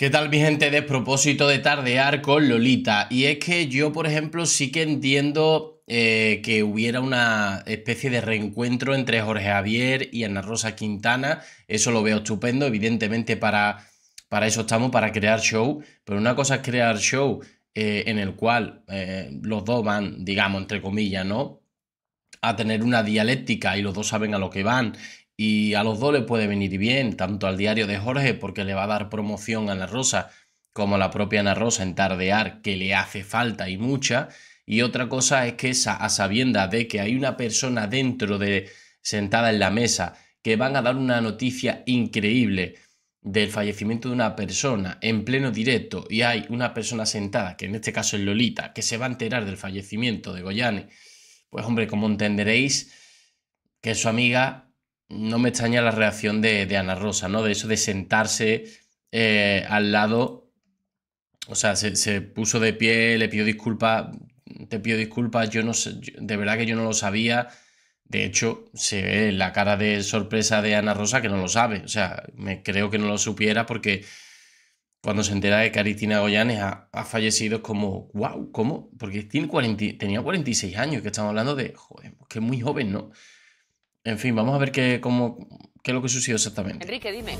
¿Qué tal mi gente? Despropósito de tardear con Lolita. Y es que yo, por ejemplo, sí que entiendo eh, que hubiera una especie de reencuentro entre Jorge Javier y Ana Rosa Quintana. Eso lo veo estupendo, evidentemente para, para eso estamos, para crear show. Pero una cosa es crear show eh, en el cual eh, los dos van, digamos, entre comillas, ¿no? a tener una dialéctica y los dos saben a lo que van y a los dos le puede venir bien, tanto al diario de Jorge porque le va a dar promoción a Ana Rosa como a la propia Ana Rosa en tardear que le hace falta y mucha. Y otra cosa es que esa, a sabienda de que hay una persona dentro de sentada en la mesa que van a dar una noticia increíble del fallecimiento de una persona en pleno directo y hay una persona sentada, que en este caso es Lolita, que se va a enterar del fallecimiento de Goyane, pues hombre, como entenderéis que su amiga no me extraña la reacción de, Ana Rosa, ¿no? De eso de sentarse eh, al lado. O sea, se, puso de pie, le pidió disculpas, te pido disculpas, yo no sé, de verdad que yo no lo sabía. De hecho, se ve la cara de sorpresa de Ana Rosa que no lo sabe. O sea, me creo que no lo supiera porque cuando se entera de que Cristina Goyanes ha, fallecido es como, wow, ¿cómo? Porque tiene tenía 46 años, que estamos hablando de, joder, que es muy joven, ¿no? En fin, vamos a ver qué, cómo, qué es lo que sucedió exactamente. Enrique, dime.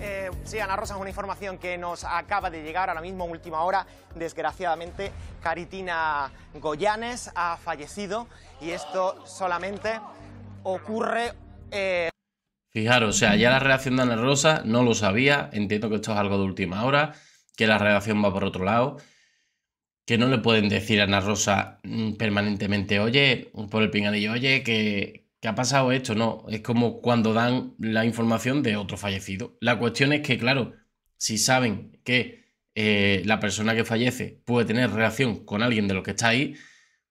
Eh, sí, Ana Rosa, es una información que nos acaba de llegar ahora mismo, última hora. Desgraciadamente, Caritina Goyanes ha fallecido y esto solamente ocurre. Eh, Fijaros, o sea, ya la reacción de Ana Rosa no lo sabía. Entiendo que esto es algo de última hora, que la reacción va por otro lado. Que no le pueden decir a Ana Rosa mm, permanentemente, oye, por el pinganillo, oye, que, ¿Qué ha pasado esto, no, es como cuando dan la información de otro fallecido. La cuestión es que, claro, si saben que eh, la persona que fallece puede tener relación con alguien de lo que está ahí,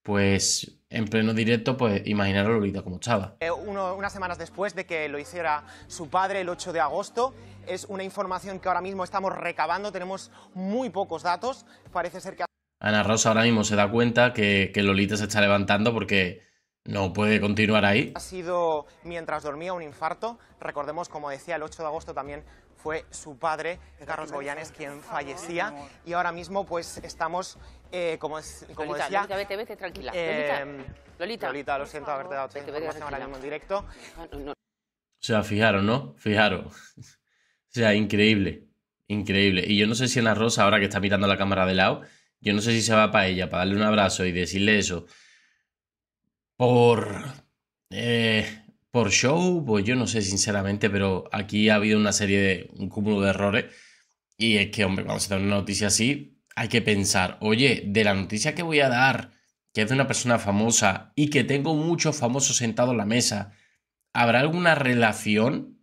pues en pleno directo, pues imaginaros Lolita como estaba. Eh, unas semanas después de que lo hiciera su padre el 8 de agosto, es una información que ahora mismo estamos recabando, tenemos muy pocos datos, parece ser que... Ana Rosa ahora mismo se da cuenta que, que Lolita se está levantando porque no puede continuar ahí. Ha sido mientras dormía un infarto. Recordemos, como decía, el 8 de agosto también fue su padre, Carlos Goyanes, quien fallecía. Y ahora mismo, pues estamos, eh, como, es, como Lolita, decía. Lolita, tranquila. Eh, Lolita. lo siento haberte dado vete, en directo. Ah, o sea, fijaron, ¿no? Fijaron. o sea, increíble. Increíble. Y yo no sé si Ana Rosa, ahora que está mirando la cámara de lado, yo no sé si se va para ella, para darle un abrazo y decirle eso. Por, eh, por show, pues yo no sé sinceramente, pero aquí ha habido una serie de, un cúmulo de errores. Y es que, hombre, cuando se da una noticia así, hay que pensar, oye, de la noticia que voy a dar, que es de una persona famosa y que tengo muchos famosos sentados en la mesa, ¿habrá alguna relación?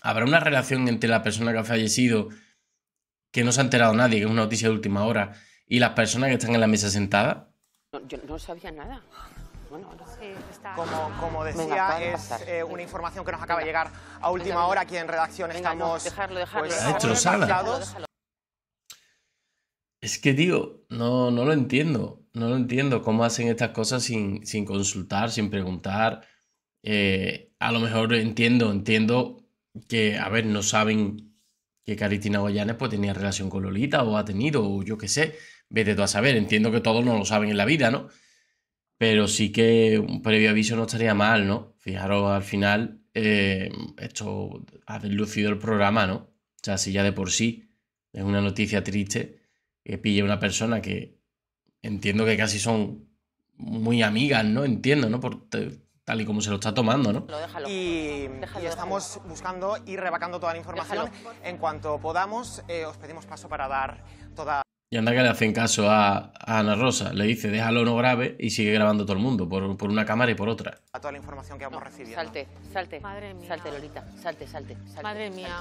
¿Habrá una relación entre la persona que ha fallecido, que no se ha enterado nadie, que es una noticia de última hora, y las personas que están en la mesa sentada? yo no sabía nada. Como, como decía, es eh, una información que nos acaba de llegar a pues última hora. Aquí en redacción estamos. es que, digo no, no lo entiendo. No lo entiendo cómo hacen estas cosas sin, sin consultar, sin preguntar. Eh, a lo mejor entiendo, entiendo que, a ver, no saben que Caritina Goyanes pues, tenía relación con Lolita o ha tenido, o yo qué sé. Vete tú a saber. Entiendo que todos no lo saben en la vida, ¿no? pero sí que un previo aviso no estaría mal, ¿no? Fijaros, al final, eh, esto ha deslucido el programa, ¿no? O sea, si ya de por sí es una noticia triste que pille una persona que entiendo que casi son muy amigas, ¿no? Entiendo, ¿no? Por tal y como se lo está tomando, ¿no? Y, estamos buscando y rebacando toda la información. En cuanto podamos, eh, os pedimos paso para dar toda... Y anda que le hacen caso a, Ana Rosa. Le dice, déjalo no grave y sigue grabando todo el mundo, por, por una cámara y por otra. A toda la información que hemos recibido. Salte, salte. Madre mía. Salte, Lolita. Salte, salte. Madre mía.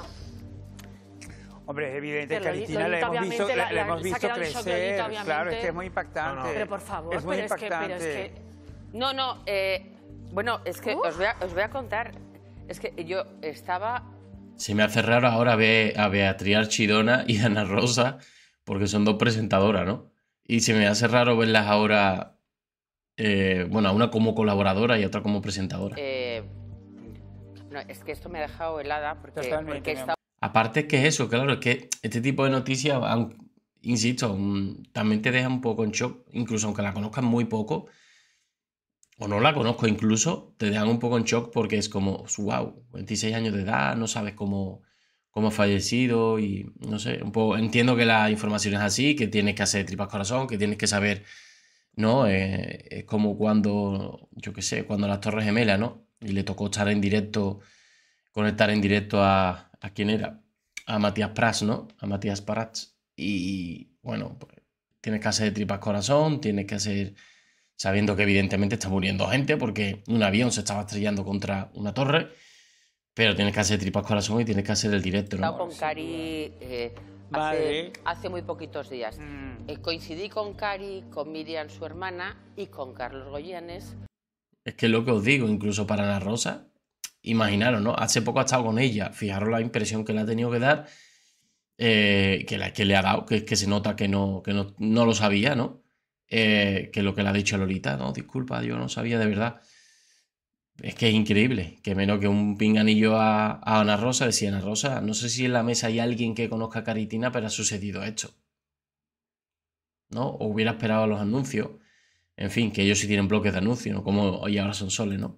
Hombre, es evidente que a hemos visto, la, hemos visto crecer. claro, es que es muy impactante. No, Pero por favor, es muy impactante. que, pero es que... No, no, eh, bueno, es que os voy, a, os voy, a, contar. Es que yo estaba... Se me hace raro ahora ver a Beatriz Archidona y Ana Rosa porque son dos presentadoras, ¿no? Y se me hace raro verlas ahora, eh, bueno, una como colaboradora y otra como presentadora. Eh, es que esto me ha dejado helada porque, porque Aparte que es eso, claro, es que este tipo de noticias, insisto, mm, también te dejan un poco en shock, incluso aunque la conozcas muy poco, o no la conozco incluso, te dejan un poco en shock porque es como, wow, 26 años de edad, no sabes cómo cómo ha fallecido y no sé, un poco entiendo que la información es así, que tienes que hacer tripas corazón, que tienes que saber, ¿no? Eh, es como cuando, yo qué sé, cuando las Torres Gemelas, ¿no? Y le tocó estar en directo, conectar en directo a, a quién era, a Matías Prats, ¿no? A Matías Prats. Y bueno, pues, tienes que hacer tripas corazón, tienes que hacer, sabiendo que evidentemente está muriendo gente porque un avión se estaba estrellando contra una torre pero tienes que hacer tripas corazón y tienes que hacer el directo, ¿no? con Cari eh, hace, muy poquitos días. Mm. Eh, coincidí con Cari, con Miriam, su hermana, y con Carlos Goyanes. Es que lo que os digo, incluso para la Rosa, imaginaros, ¿no? Hace poco ha estado con ella, fijaros la impresión que le ha tenido que dar, eh, que, la, que le ha dado, que, se nota que no, que no, no lo sabía, ¿no? que lo que le ha dicho Lolita, no, disculpa, yo no sabía de verdad. Es que es increíble, que menos que un pinganillo a, Ana Rosa, decía Ana Rosa, no sé si en la mesa hay alguien que conozca a Caritina, pero ha sucedido esto. ¿No? O hubiera esperado a los anuncios. En fin, que ellos sí tienen bloques de anuncios, ¿no? Como hoy ahora son soles, ¿no?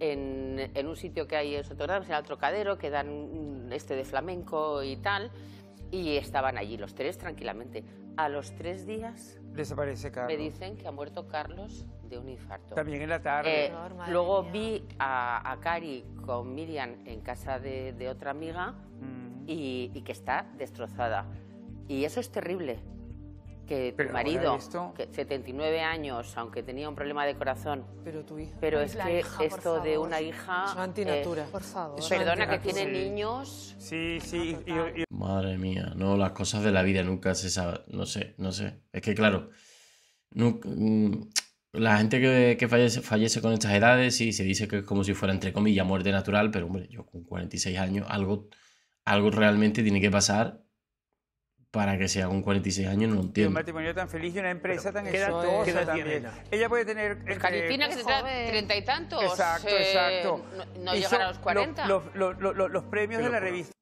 En, en un sitio que hay en Sotorano, en el Trocadero, que dan este de flamenco y tal, y estaban allí los tres tranquilamente. A los tres días... Desaparece Carlos. Me dicen que ha muerto Carlos un infarto. También en la tarde. Eh, luego vi a, a, Cari con Miriam en casa de, otra amiga mm. y, que está destrozada. Y eso es terrible. Que el tu marido, que 79 años, aunque tenía un problema de corazón. Pero tu Pero es, que esto de una hija. Es eh, Perdona que tiene niños. Sí, sí. Ah, madre mía, no, las cosas de la vida nunca se saben. No sé, no sé. Es que claro. Mm, la gente que, que fallece, fallece, con estas edades y se dice que es como si fuera, entre comillas, muerte natural, pero hombre, yo con 46 años, algo, algo realmente tiene que pasar para que sea un 46 años, no lo entiendo. Un matrimonio tan feliz y una empresa tan exitosa también. Ella puede tener... Pues eh, que se treinta y tantos. Exacto, eh, exacto. No, no a los 40. los premios de la revista.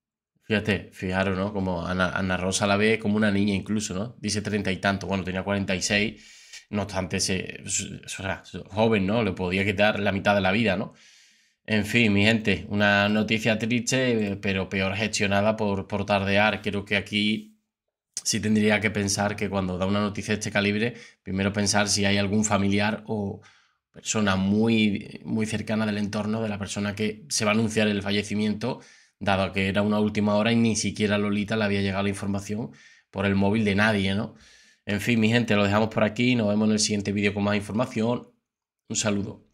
Fíjate, fijaros, ¿no? Como Ana, Ana Rosa la ve como una niña incluso, ¿no? Dice 30 y tantos. Bueno, tenía 46 no obstante, pues, joven, ¿no? Le podía quitar la mitad de la vida, ¿no? En fin, mi gente, una noticia triste, pero peor gestionada por, por tardear. Creo que aquí sí tendría que pensar que cuando da una noticia de este calibre, primero pensar si hay algún familiar o persona muy, muy cercana del entorno de la persona que se va a anunciar el fallecimiento, dado que era una última hora y ni siquiera Lolita le había llegado la información por el móvil de nadie, ¿no? En fin, mi gente, lo dejamos por aquí. Nos vemos en el siguiente vídeo con más información. Un saludo.